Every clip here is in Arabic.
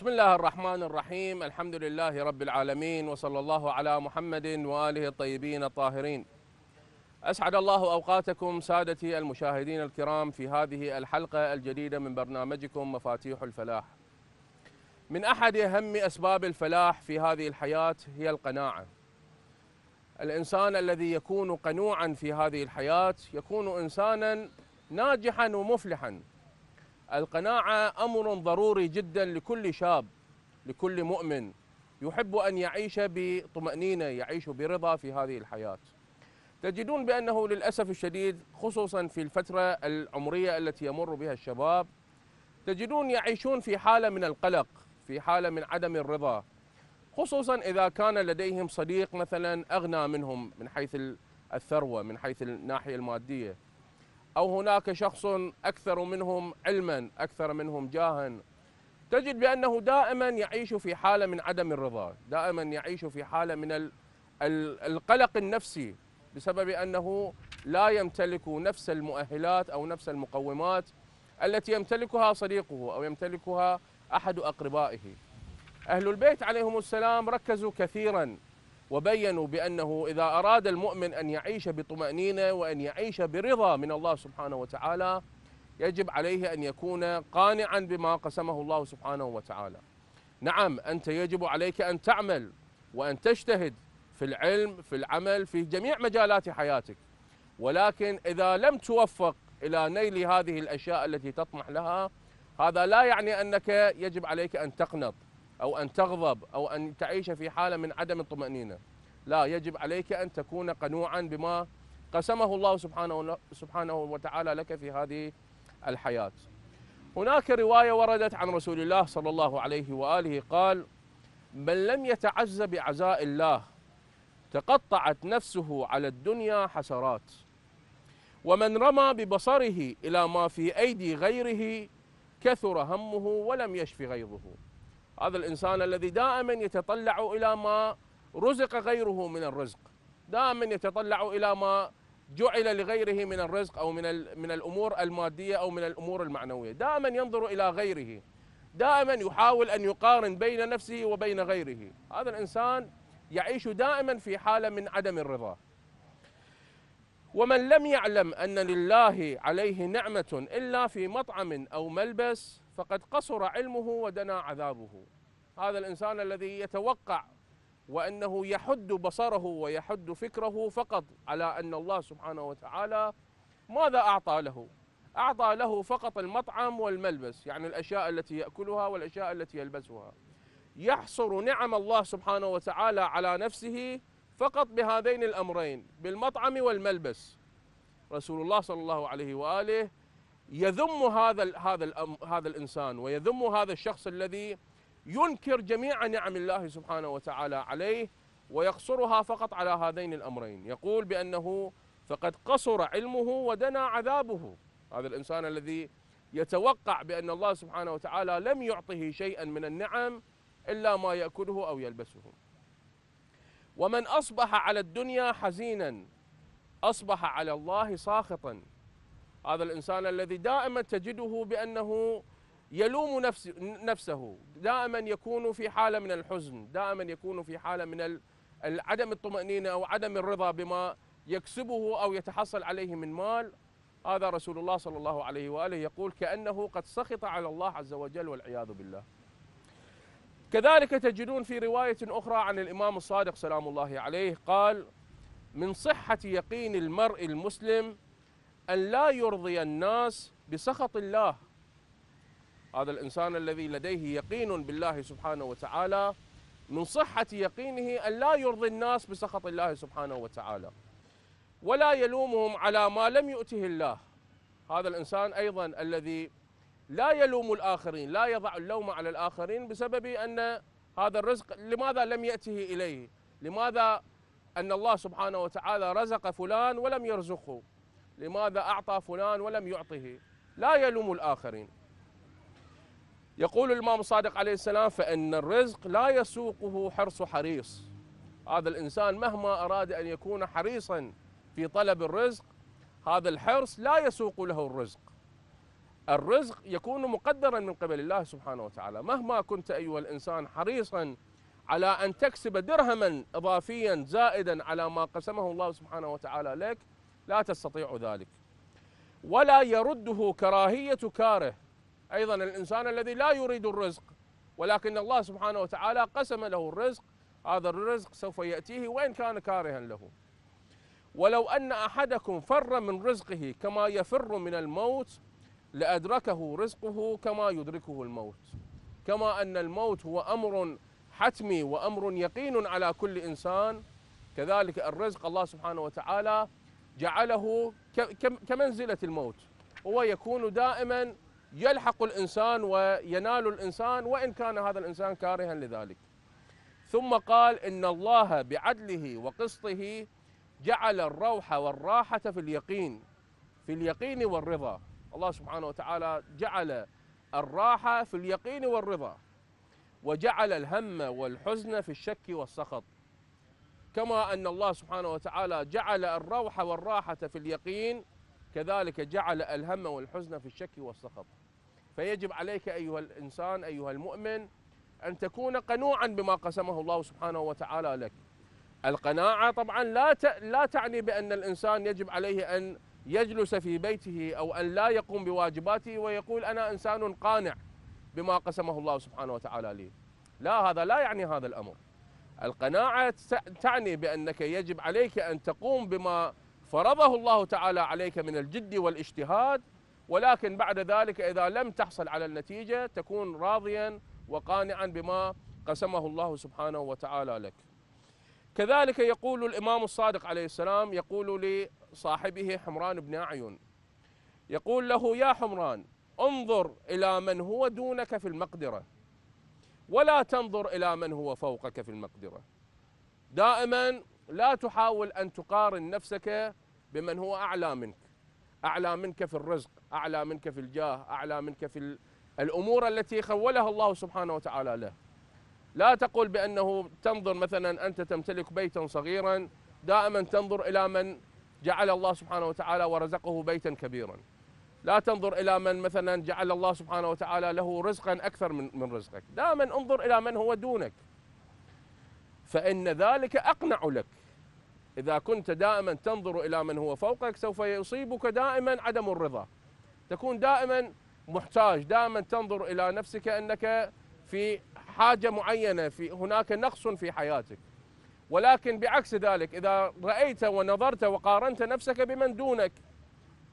بسم الله الرحمن الرحيم الحمد لله رب العالمين وصلى الله على محمد وآله الطيبين الطاهرين أسعد الله أوقاتكم سادتي المشاهدين الكرام في هذه الحلقة الجديدة من برنامجكم مفاتيح الفلاح من أحد أهم أسباب الفلاح في هذه الحياة هي القناعة الإنسان الذي يكون قنوعا في هذه الحياة يكون إنسانا ناجحا ومفلحا القناعة أمر ضروري جدا لكل شاب لكل مؤمن يحب أن يعيش بطمأنينة يعيش برضا في هذه الحياة تجدون بأنه للأسف الشديد خصوصا في الفترة العمرية التي يمر بها الشباب تجدون يعيشون في حالة من القلق في حالة من عدم الرضا خصوصا إذا كان لديهم صديق مثلا أغنى منهم من حيث الثروة من حيث الناحية المادية أو هناك شخص أكثر منهم علما أكثر منهم جاها تجد بأنه دائما يعيش في حالة من عدم الرضا دائما يعيش في حالة من القلق النفسي بسبب أنه لا يمتلك نفس المؤهلات أو نفس المقومات التي يمتلكها صديقه أو يمتلكها أحد أقربائه أهل البيت عليهم السلام ركزوا كثيرا وبينوا بأنه إذا أراد المؤمن أن يعيش بطمأنينة وأن يعيش برضا من الله سبحانه وتعالى يجب عليه أن يكون قانعا بما قسمه الله سبحانه وتعالى نعم أنت يجب عليك أن تعمل وأن تجتهد في العلم في العمل في جميع مجالات حياتك ولكن إذا لم توفق إلى نيل هذه الأشياء التي تطمح لها هذا لا يعني أنك يجب عليك أن تقنط أو أن تغضب أو أن تعيش في حالة من عدم الطمأنينة لا يجب عليك أن تكون قنوعا بما قسمه الله سبحانه سبحانه وتعالى لك في هذه الحياة هناك رواية وردت عن رسول الله صلى الله عليه وآله قال من لم يتعز بعزاء الله تقطعت نفسه على الدنيا حسرات ومن رمى ببصره إلى ما في أيدي غيره كثر همه ولم يشف غيظه هذا الإنسان الذي دائما يتطلع إلى ما رزق غيره من الرزق دائما يتطلع إلى ما جعل لغيره من الرزق أو من, من الأمور المادية أو من الأمور المعنوية دائما ينظر إلى غيره دائما يحاول أن يقارن بين نفسه وبين غيره هذا الإنسان يعيش دائما في حالة من عدم الرضا ومن لم يعلم أن لله عليه نعمة إلا في مطعم أو ملبس فقد قصر علمه ودنا عذابه هذا الإنسان الذي يتوقع وأنه يحد بصره ويحد فكره فقط على أن الله سبحانه وتعالى ماذا أعطى له أعطى له فقط المطعم والملبس يعني الأشياء التي يأكلها والأشياء التي يلبسها يحصر نعم الله سبحانه وتعالى على نفسه فقط بهذين الأمرين بالمطعم والملبس رسول الله صلى الله عليه وآله يذم هذا هذا هذا الانسان ويذم هذا الشخص الذي ينكر جميع نعم الله سبحانه وتعالى عليه ويقصرها فقط على هذين الامرين، يقول بانه فقد قصر علمه ودنا عذابه، هذا الانسان الذي يتوقع بان الله سبحانه وتعالى لم يعطه شيئا من النعم الا ما ياكله او يلبسه. ومن أصبح على الدنيا حزينا أصبح على الله ساخطا هذا الإنسان الذي دائما تجده بأنه يلوم نفس نفسه دائما يكون في حالة من الحزن دائما يكون في حالة من عدم الطمأنينة أو عدم الرضا بما يكسبه أو يتحصل عليه من مال هذا رسول الله صلى الله عليه وآله يقول كأنه قد سخط على الله عز وجل والعياذ بالله كذلك تجدون في رواية أخرى عن الإمام الصادق سلام الله عليه قال من صحة يقين المرء المسلم أن لا يرضي الناس بسخط الله هذا الإنسان الذي لديه يقين بالله سبحانه وتعالى من صحة يقينه أن لا يرضي الناس بسخط الله سبحانه وتعالى ولا يلومهم على ما لم يؤته الله هذا الإنسان أيضا الذي لا يلوم الآخرين لا يضع اللوم على الآخرين بسبب أن هذا الرزق لماذا لم يأته إليه لماذا أن الله سبحانه وتعالى رزق فلان ولم يرزقه لماذا أعطى فلان ولم يعطه لا يلوم الآخرين يقول الإمام الصادق عليه السلام فإن الرزق لا يسوقه حرص حريص هذا الإنسان مهما أراد أن يكون حريصا في طلب الرزق هذا الحرص لا يسوق له الرزق الرزق يكون مقدرا من قبل الله سبحانه وتعالى مهما كنت أيها الإنسان حريصا على أن تكسب درهما إضافيا زائدا على ما قسمه الله سبحانه وتعالى لك لا تستطيع ذلك ولا يرده كراهية كاره أيضا الإنسان الذي لا يريد الرزق ولكن الله سبحانه وتعالى قسم له الرزق هذا الرزق سوف يأتيه وإن كان كارها له ولو أن أحدكم فر من رزقه كما يفر من الموت لأدركه رزقه كما يدركه الموت كما أن الموت هو أمر حتمي وأمر يقين على كل إنسان كذلك الرزق الله سبحانه وتعالى جعله كمنزلة الموت هو يكون دائما يلحق الإنسان وينال الإنسان وإن كان هذا الإنسان كارها لذلك ثم قال إن الله بعدله وقسطه جعل الروح والراحة في اليقين في اليقين والرضا الله سبحانه وتعالى جعل الراحة في اليقين والرضا وجعل الهم والحزن في الشك والسخط كما أن الله سبحانه وتعالى جعل الروح والراحة في اليقين كذلك جعل الهم والحزن في الشك والسخط فيجب عليك أيها الإنسان أيها المؤمن أن تكون قنوعا بما قسمه الله سبحانه وتعالى لك القناعة طبعا لا لا تعني بأن الإنسان يجب عليه أن يجلس في بيته أو أن لا يقوم بواجباته ويقول أنا إنسان قانع بما قسمه الله سبحانه وتعالى لي لا هذا لا يعني هذا الأمر القناعة تعني بأنك يجب عليك أن تقوم بما فرضه الله تعالى عليك من الجد والاجتهاد ولكن بعد ذلك إذا لم تحصل على النتيجة تكون راضيا وقانعا بما قسمه الله سبحانه وتعالى لك كذلك يقول الإمام الصادق عليه السلام يقول لي صاحبه حمران بن أعين يقول له يا حمران انظر إلى من هو دونك في المقدرة ولا تنظر إلى من هو فوقك في المقدرة دائما لا تحاول أن تقارن نفسك بمن هو أعلى منك أعلى منك في الرزق أعلى منك في الجاه أعلى منك في الأمور التي خولها الله سبحانه وتعالى له لا تقل بأنه تنظر مثلا أنت تمتلك بيتا صغيرا دائما تنظر إلى من جعل الله سبحانه وتعالى ورزقه بيتا كبيرا لا تنظر إلى من مثلا جعل الله سبحانه وتعالى له رزقا أكثر من, من رزقك دائما انظر إلى من هو دونك فإن ذلك أقنع لك إذا كنت دائما تنظر إلى من هو فوقك سوف يصيبك دائما عدم الرضا تكون دائما محتاج دائما تنظر إلى نفسك أنك في حاجة معينة في هناك نقص في حياتك ولكن بعكس ذلك إذا رأيت ونظرت وقارنت نفسك بمن دونك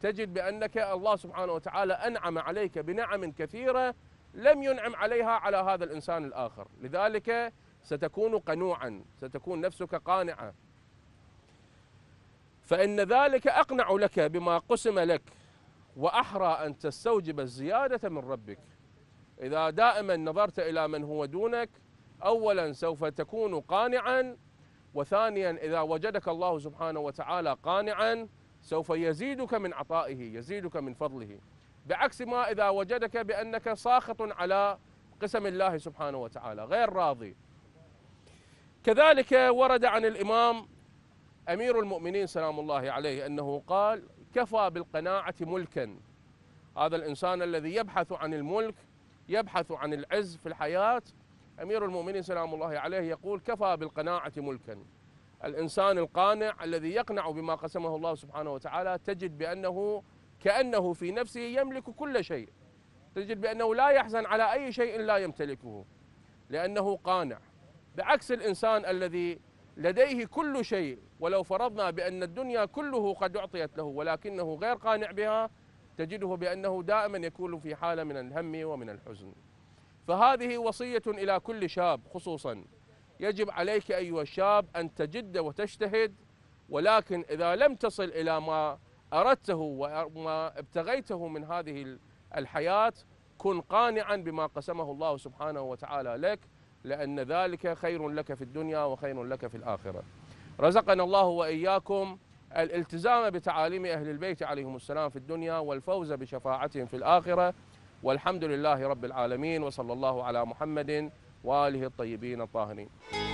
تجد بأنك الله سبحانه وتعالى أنعم عليك بنعم كثيرة لم ينعم عليها على هذا الإنسان الآخر لذلك ستكون قنوعا ستكون نفسك قانعة فإن ذلك أقنع لك بما قسم لك وأحرى أن تستوجب الزيادة من ربك إذا دائما نظرت إلى من هو دونك أولا سوف تكون قانعا وثانيا إذا وجدك الله سبحانه وتعالى قانعا سوف يزيدك من عطائه يزيدك من فضله بعكس ما إذا وجدك بأنك ساخط على قسم الله سبحانه وتعالى غير راضي كذلك ورد عن الإمام أمير المؤمنين سلام الله عليه أنه قال كفى بالقناعة ملكا هذا الإنسان الذي يبحث عن الملك يبحث عن العز في الحياة أمير المؤمنين سلام الله عليه يقول كفى بالقناعة ملكا الإنسان القانع الذي يقنع بما قسمه الله سبحانه وتعالى تجد بأنه كأنه في نفسه يملك كل شيء تجد بأنه لا يحزن على أي شيء لا يمتلكه لأنه قانع بعكس الإنسان الذي لديه كل شيء ولو فرضنا بأن الدنيا كله قد أعطيت له ولكنه غير قانع بها تجده بأنه دائما يكون في حالة من الهم ومن الحزن فهذه وصية إلى كل شاب خصوصا يجب عليك أيها الشاب أن تجد وتجتهد ولكن إذا لم تصل إلى ما أردته وما ابتغيته من هذه الحياة كن قانعا بما قسمه الله سبحانه وتعالى لك لأن ذلك خير لك في الدنيا وخير لك في الآخرة رزقنا الله وإياكم الالتزام بتعاليم أهل البيت عليهم السلام في الدنيا والفوز بشفاعتهم في الآخرة والحمد لله رب العالمين وصلى الله على محمد وآله الطيبين الطاهرين